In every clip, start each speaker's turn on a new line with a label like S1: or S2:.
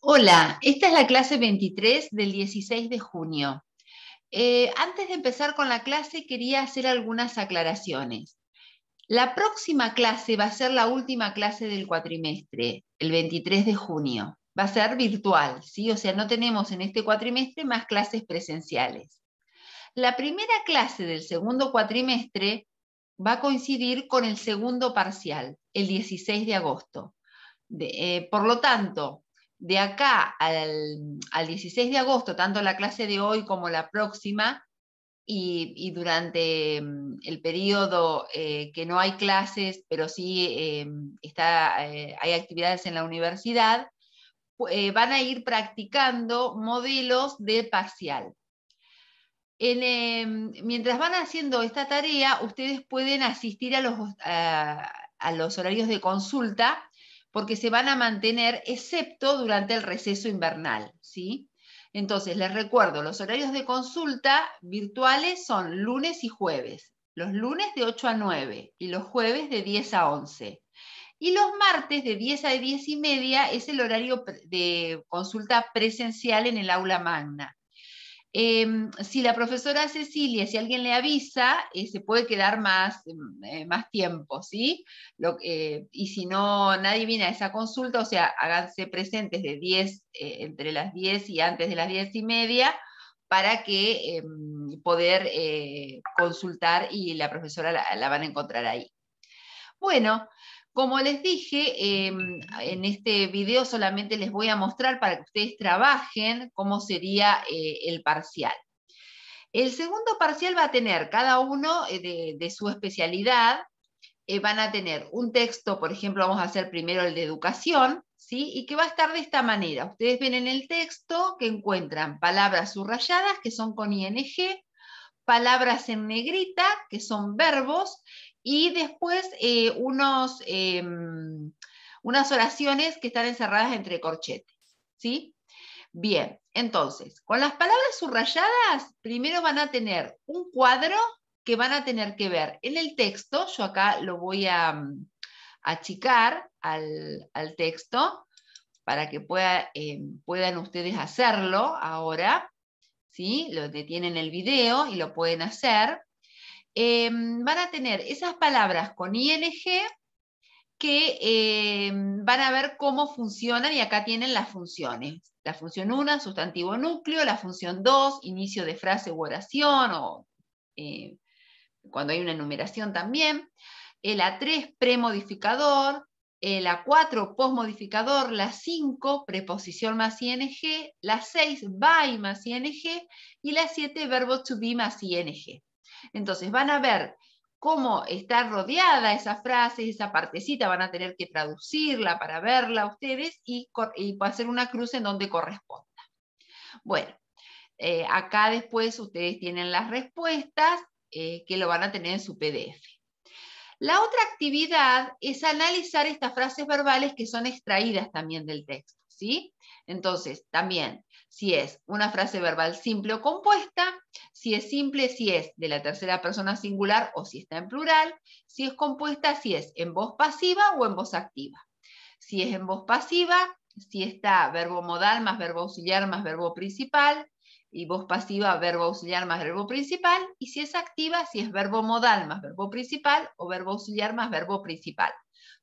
S1: Hola, esta es la clase 23 del 16 de junio. Eh, antes de empezar con la clase, quería hacer algunas aclaraciones. La próxima clase va a ser la última clase del cuatrimestre, el 23 de junio. Va a ser virtual, ¿sí? O sea, no tenemos en este cuatrimestre más clases presenciales. La primera clase del segundo cuatrimestre va a coincidir con el segundo parcial, el 16 de agosto. Eh, por lo tanto, de acá al, 16 de agosto, tanto la clase de hoy como la próxima, y, durante mm, el periodo eh, que no hay clases, pero sí em, eh, hay actividades en la universidad, van a ir practicando modelos de parcial. Em, mientras van haciendo esta tarea, ustedes pueden asistir a los, horarios de consulta porque se van a mantener excepto durante el receso invernal. ¿sí? Entonces, les recuerdo, los horarios de consulta virtuales son lunes y jueves, los lunes de 8 a 9 y los jueves de 10 a 11. Y los martes de 10 a 10 y media es el horario de consulta presencial en el aula magna. Em, si la profesora Cecilia, si alguien le avisa, eh, se puede quedar más, mm, eh, más tiempo, ¿sí? Eh, y si no, nadie viene a esa consulta, o sea, háganse presentes de 10, entre las 10 y antes de las 10 y media, para que em, poder consultar y la profesora la van a encontrar ahí. Bueno, como les dije, em, en este video solamente les voy a mostrar para que ustedes trabajen cómo sería eh, el parcial. El segundo parcial va a tener cada uno eh, de, su especialidad, eh, van a tener un texto, por ejemplo, vamos a hacer primero el de educación, ¿sí? y que va a estar de esta manera. Ustedes ven en el texto que encuentran palabras subrayadas, que son con ING, palabras en negrita, que son verbos, y después eh, unos, em, unas oraciones que están encerradas entre corchetes. ¿sí? Bien, entonces, con las palabras subrayadas, primero van a tener un cuadro que van a tener que ver en el texto. Yo acá lo voy a mm, achicar al, texto para que em, puedan ustedes hacerlo ahora. ¿sí? Lo detienen el video y lo pueden hacer. Em, van a tener esas palabras con ING que em, van a ver cómo funcionan y acá tienen las funciones. La función 1, sustantivo núcleo, la función 2, inicio de frase u oración, o eh, cuando hay una enumeración también. La 3, premodificador, la 4 postmodificador, la 5 preposición más ing, la 6 by más ing y la 7 verbo to be más ing. Entonces van a ver cómo está rodeada esa frase, esa partecita, van a tener que traducirla para verla ustedes y, hacer una cruz en donde corresponda. Bueno, eh, acá después ustedes tienen las respuestas eh, que lo van a tener en su PDF. La otra actividad es analizar estas frases verbales que son extraídas también del texto. ¿sí? Entonces, también, si es una frase verbal simple o compuesta, si es simple, si es de la tercera persona singular o si está en plural, si es compuesta, si es en voz pasiva o en voz activa. Si es en voz pasiva, si está verbo modal más verbo auxiliar más verbo principal, y voz pasiva, verbo auxiliar más verbo principal, y si es activa, si es verbo modal más verbo principal o verbo auxiliar más verbo principal.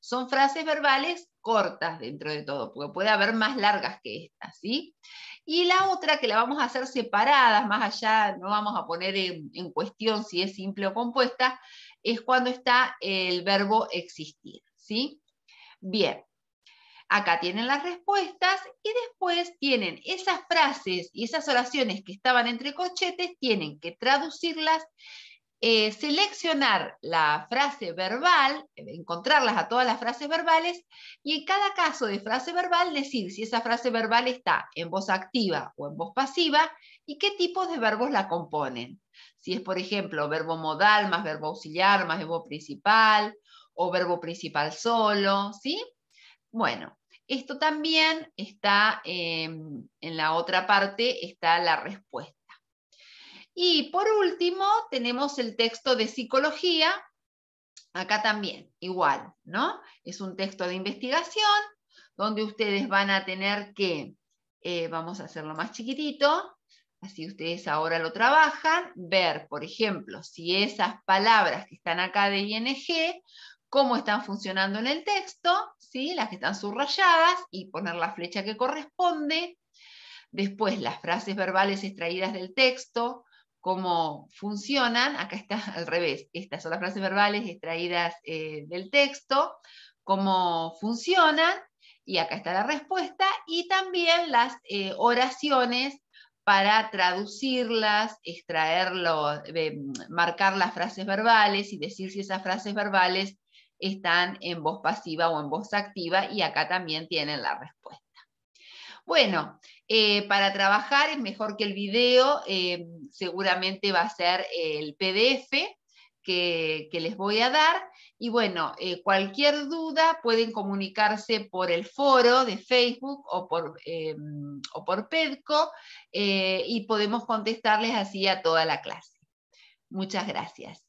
S1: Son frases verbales cortas dentro de todo, porque puede haber más largas que estas, ¿sí? Y la otra que la vamos a hacer separadas, más allá, no vamos a poner en, cuestión si es simple o compuesta, es cuando está el verbo existir, ¿sí? Bien, Acá tienen las respuestas y después tienen esas frases y esas oraciones que estaban entre corchetes, tienen que traducirlas eh, seleccionar la frase verbal, eh, encontrarlas a todas las frases verbales, y en cada caso de frase verbal decir si esa frase verbal está en voz activa o en voz pasiva y qué tipos de verbos la componen. Si es, por ejemplo, verbo modal más verbo auxiliar más verbo principal o verbo principal solo, ¿sí? Bueno, esto también está en la otra parte, está la respuesta. Y por último, tenemos el texto de psicología, acá también, igual, ¿no? Es un texto de investigación donde ustedes van a tener que, eh, vamos a hacerlo más chiquitito, así ustedes ahora lo trabajan, ver, por ejemplo, si esas palabras que están acá de ING, cómo están funcionando en el texto, ¿sí? las que están subrayadas, y poner la flecha que corresponde. Después, las frases verbales extraídas del texto, cómo funcionan. Acá está al revés. Estas son las frases verbales extraídas eh, del texto, cómo funcionan. Y acá está la respuesta. Y también las eh, oraciones para traducirlas, extraerlo, marcar las frases verbales y decir si esas frases verbales están en voz pasiva o en voz activa. Y acá también tienen la respuesta. Bueno, eh, para trabajar es mejor que el video, eh, seguramente va a ser el PDF que, les voy a dar. Y bueno, eh, cualquier duda pueden comunicarse por el foro de Facebook o por, o por PEDCO y podemos contestarles así a toda la clase. Muchas gracias.